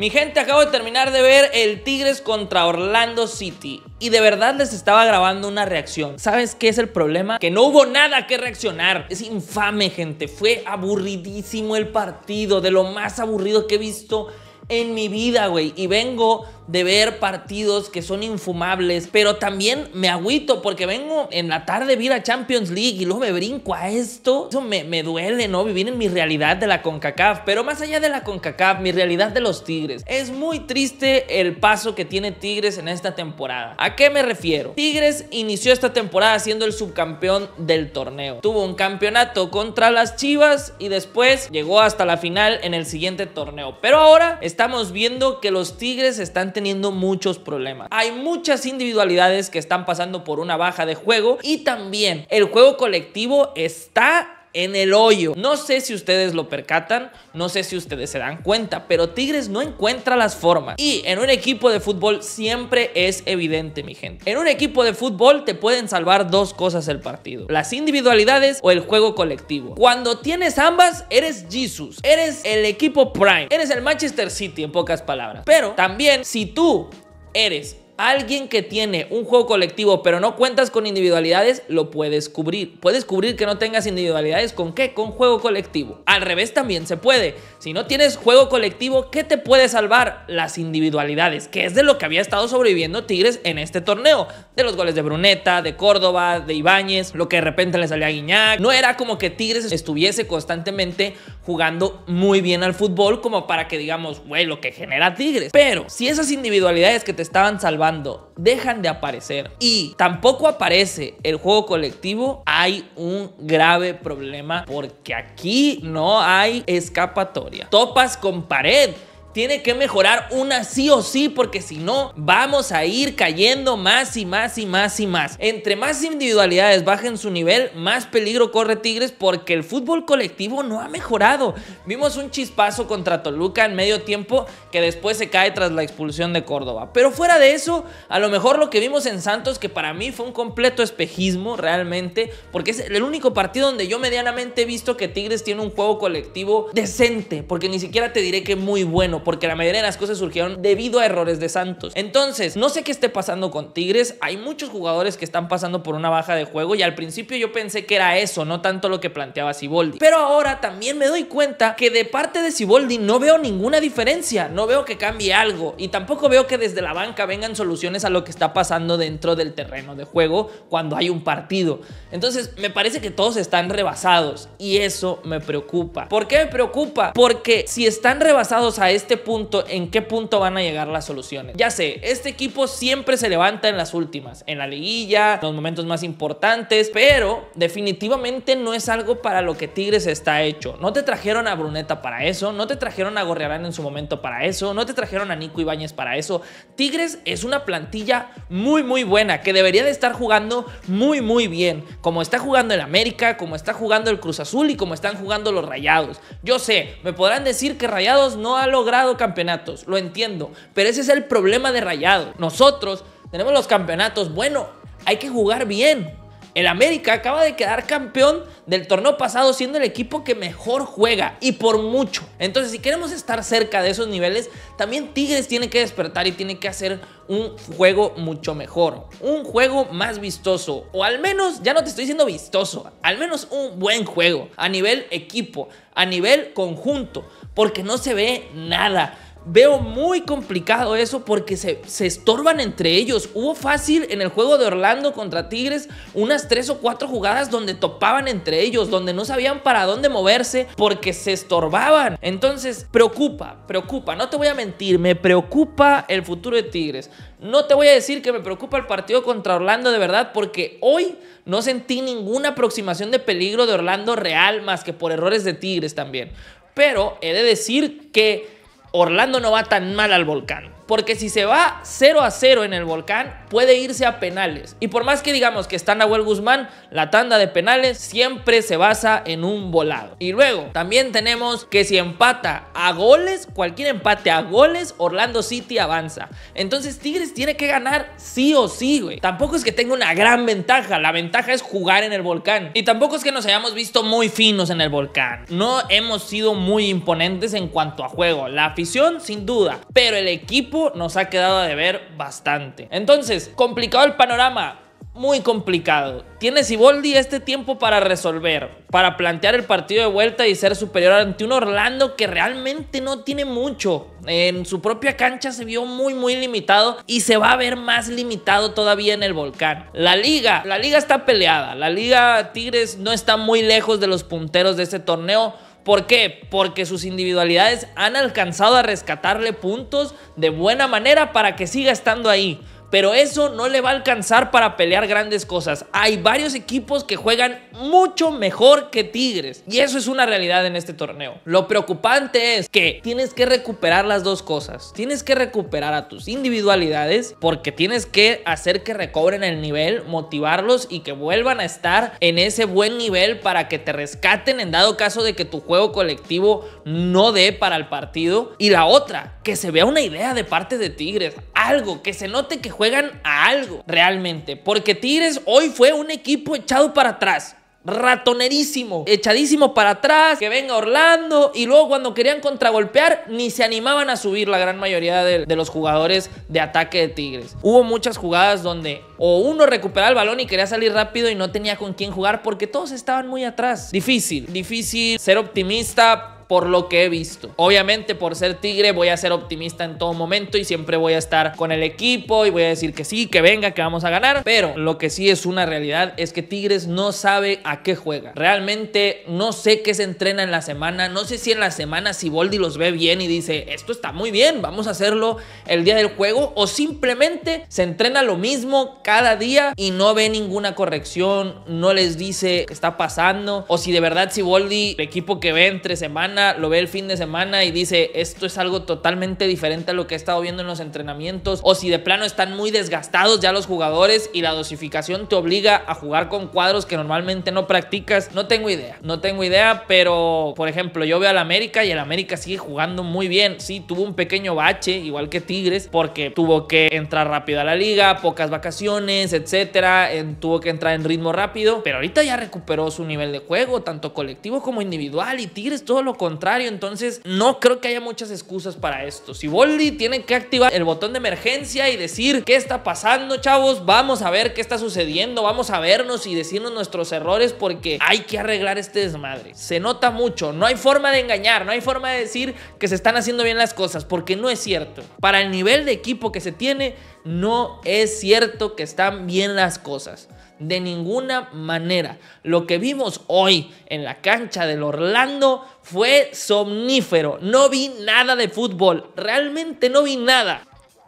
Mi gente, acabo de terminar de ver el Tigres contra Orlando City y de verdad les estaba grabando una reacción. ¿Sabes qué es el problema? Que no hubo nada que reaccionar. Es infame, gente. Fue aburridísimo el partido, de lo más aburrido que he visto en mi vida, güey. Y vengo de ver partidos que son infumables, pero también me agüito porque vengo en la tarde vi a Champions League y luego me brinco a esto. Eso me, me duele, ¿no? Vivir en mi realidad de la CONCACAF, pero más allá de la CONCACAF, mi realidad de los Tigres. Es muy triste el paso que tiene Tigres en esta temporada. ¿A qué me refiero? Tigres inició esta temporada siendo el subcampeón del torneo. Tuvo un campeonato contra las Chivas y después llegó hasta la final en el siguiente torneo. Pero ahora estamos viendo que los Tigres están teniendo teniendo muchos problemas. Hay muchas individualidades que están pasando por una baja de juego y también el juego colectivo está en el hoyo. No sé si ustedes lo percatan, no sé si ustedes se dan cuenta, pero Tigres no encuentra las formas. Y en un equipo de fútbol siempre es evidente, mi gente. En un equipo de fútbol te pueden salvar dos cosas el partido. Las individualidades o el juego colectivo. Cuando tienes ambas, eres Jesus. Eres el equipo prime. Eres el Manchester City, en pocas palabras. Pero también si tú eres alguien que tiene un juego colectivo pero no cuentas con individualidades, lo puedes cubrir. Puedes cubrir que no tengas individualidades con qué? Con juego colectivo. Al revés también se puede. Si no tienes juego colectivo, ¿qué te puede salvar? Las individualidades, que es de lo que había estado sobreviviendo Tigres en este torneo. De los goles de Bruneta, de Córdoba, de Ibáñez, lo que de repente le salía a Guiñac. No era como que Tigres estuviese constantemente jugando muy bien al fútbol como para que digamos, güey, lo que genera Tigres. Pero si esas individualidades que te estaban salvando cuando dejan de aparecer y tampoco aparece el juego colectivo, hay un grave problema porque aquí no hay escapatoria. Topas con pared tiene que mejorar una sí o sí, porque si no, vamos a ir cayendo más y más y más y más. Entre más individualidades bajen su nivel, más peligro corre Tigres porque el fútbol colectivo no ha mejorado. Vimos un chispazo contra Toluca en medio tiempo que después se cae tras la expulsión de Córdoba. Pero fuera de eso, a lo mejor lo que vimos en Santos, que para mí fue un completo espejismo realmente, porque es el único partido donde yo medianamente he visto que Tigres tiene un juego colectivo decente, porque ni siquiera te diré que muy bueno porque la mayoría de las cosas surgieron debido a errores de Santos. Entonces, no sé qué esté pasando con Tigres, hay muchos jugadores que están pasando por una baja de juego y al principio yo pensé que era eso, no tanto lo que planteaba Siboldi. Pero ahora también me doy cuenta que de parte de Siboldi no veo ninguna diferencia, no veo que cambie algo y tampoco veo que desde la banca vengan soluciones a lo que está pasando dentro del terreno de juego cuando hay un partido. Entonces, me parece que todos están rebasados y eso me preocupa. ¿Por qué me preocupa? Porque si están rebasados a este este punto, en qué punto van a llegar las soluciones. Ya sé, este equipo siempre se levanta en las últimas, en la liguilla, en los momentos más importantes, pero definitivamente no es algo para lo que Tigres está hecho. No te trajeron a Bruneta para eso, no te trajeron a Gorriarán en su momento para eso, no te trajeron a Nico Ibáñez para eso. Tigres es una plantilla muy, muy buena, que debería de estar jugando muy, muy bien, como está jugando el América, como está jugando el Cruz Azul y como están jugando los Rayados. Yo sé, me podrán decir que Rayados no ha logrado campeonatos, lo entiendo, pero ese es el problema de Rayado. Nosotros tenemos los campeonatos, bueno, hay que jugar bien, el América acaba de quedar campeón del torneo pasado siendo el equipo que mejor juega y por mucho. Entonces, si queremos estar cerca de esos niveles, también Tigres tiene que despertar y tiene que hacer un juego mucho mejor, un juego más vistoso, o al menos, ya no te estoy diciendo vistoso, al menos un buen juego a nivel equipo, a nivel conjunto, porque no se ve nada. Veo muy complicado eso porque se, estorban entre ellos. Hubo fácil en el juego de Orlando contra Tigres unas tres o cuatro jugadas donde topaban entre ellos, donde no sabían para dónde moverse porque se estorbaban. Entonces, preocupa, preocupa. No te voy a mentir, me preocupa el futuro de Tigres. No te voy a decir que me preocupa el partido contra Orlando de verdad porque hoy no sentí ninguna aproximación de peligro de Orlando real más que por errores de Tigres también. Pero he de decir que Orlando no va tan mal al volcán porque si se va 0 a 0 en el volcán, puede irse a penales. Y por más que digamos que está Nahuel Guzmán, la tanda de penales siempre se basa en un volado. Y luego también tenemos que si empata a goles, cualquier empate a goles, Orlando City avanza. Entonces Tigres tiene que ganar sí o sí, güey. Tampoco es que tenga una gran ventaja, la ventaja es jugar en el volcán. Y tampoco es que nos hayamos visto muy finos en el volcán. No hemos sido muy imponentes en cuanto a juego. La afición, sin duda, pero el equipo nos ha quedado de ver bastante. Entonces, complicado el panorama muy complicado. Tiene Siboldi este tiempo para resolver, para plantear el partido de vuelta y ser superior ante un Orlando que realmente no tiene mucho. En su propia cancha se vio muy muy limitado y se va a ver más limitado todavía en el volcán. La liga, la liga está peleada. La liga Tigres no está muy lejos de los punteros de este torneo ¿Por qué? Porque sus individualidades han alcanzado a rescatarle puntos de buena manera para que siga estando ahí pero eso no le va a alcanzar para pelear grandes cosas. Hay varios equipos que juegan mucho mejor que Tigres y eso es una realidad en este torneo. Lo preocupante es que tienes que recuperar las dos cosas. Tienes que recuperar a tus individualidades porque tienes que hacer que recobren el nivel, motivarlos y que vuelvan a estar en ese buen nivel para que te rescaten en dado caso de que tu juego colectivo no dé para el partido. Y la otra, que se vea una idea de parte de Tigres algo, que se note que juegan a algo realmente. Porque Tigres hoy fue un equipo echado para atrás ratonerísimo, echadísimo para atrás, que venga Orlando y luego cuando querían contragolpear ni se animaban a subir la gran mayoría de, los jugadores de ataque de Tigres. Hubo muchas jugadas donde o uno recuperaba el balón y quería salir rápido y no tenía con quién jugar porque todos estaban muy atrás. Difícil, difícil ser optimista, por lo que he visto. Obviamente por ser Tigre voy a ser optimista en todo momento y siempre voy a estar con el equipo y voy a decir que sí, que venga, que vamos a ganar. Pero lo que sí es una realidad es que Tigres no sabe a qué juega. Realmente no sé qué se entrena en la semana. No sé si en la semana Si Siboldi los ve bien y dice, esto está muy bien, vamos a hacerlo el día del juego. O simplemente se entrena lo mismo cada día y no ve ninguna corrección, no les dice qué está pasando. O si de verdad si Siboldi, el equipo que ve entre semana, lo ve el fin de semana y dice, esto es algo totalmente diferente a lo que he estado viendo en los entrenamientos, o si de plano están muy desgastados ya los jugadores y la dosificación te obliga a jugar con cuadros que normalmente no practicas, no tengo idea, no tengo idea, pero por ejemplo, yo veo al América y el América sigue jugando muy bien, sí, tuvo un pequeño bache, igual que Tigres, porque tuvo que entrar rápido a la liga, pocas vacaciones, etcétera, tuvo que entrar en ritmo rápido, pero ahorita ya recuperó su nivel de juego, tanto colectivo como individual, y Tigres todo lo contrario contrario. Entonces, no creo que haya muchas excusas para esto. Si Boldi tiene que activar el botón de emergencia y decir qué está pasando, chavos, vamos a ver qué está sucediendo, vamos a vernos y decirnos nuestros errores porque hay que arreglar este desmadre. Se nota mucho, no hay forma de engañar, no hay forma de decir que se están haciendo bien las cosas porque no es cierto. Para el nivel de equipo que se tiene, no es cierto que están bien las cosas de ninguna manera. Lo que vimos hoy en la cancha del Orlando fue somnífero. No vi nada de fútbol. Realmente no vi nada.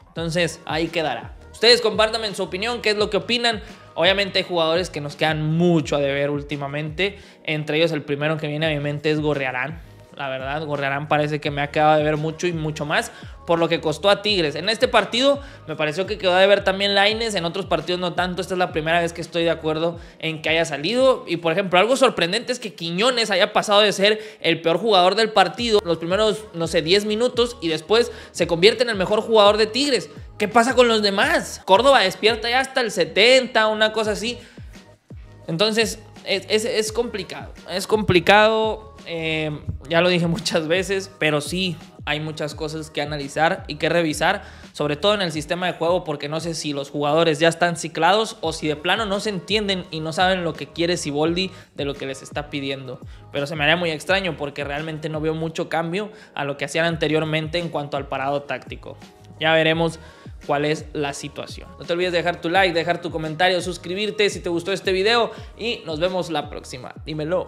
Entonces, ahí quedará. Ustedes compartan en su opinión qué es lo que opinan. Obviamente hay jugadores que nos quedan mucho a deber últimamente. Entre ellos el primero que viene a mi mente es Gorrearán. La verdad, Gorriarán parece que me ha quedado de ver mucho y mucho más por lo que costó a Tigres. En este partido me pareció que quedó de ver también Laines, en otros partidos no tanto. Esta es la primera vez que estoy de acuerdo en que haya salido. Y por ejemplo, algo sorprendente es que Quiñones haya pasado de ser el peor jugador del partido los primeros, no sé, 10 minutos y después se convierte en el mejor jugador de Tigres. ¿Qué pasa con los demás? Córdoba despierta ya hasta el 70, una cosa así. Entonces, es, es complicado. Es complicado eh, ya lo dije muchas veces, pero sí hay muchas cosas que analizar y que revisar, sobre todo en el sistema de juego, porque no sé si los jugadores ya están ciclados o si de plano no se entienden y no saben lo que quiere Siboldi de lo que les está pidiendo. Pero se me haría muy extraño porque realmente no veo mucho cambio a lo que hacían anteriormente en cuanto al parado táctico. Ya veremos cuál es la situación. No te olvides de dejar tu like, dejar tu comentario, suscribirte si te gustó este video y nos vemos la próxima. Dímelo.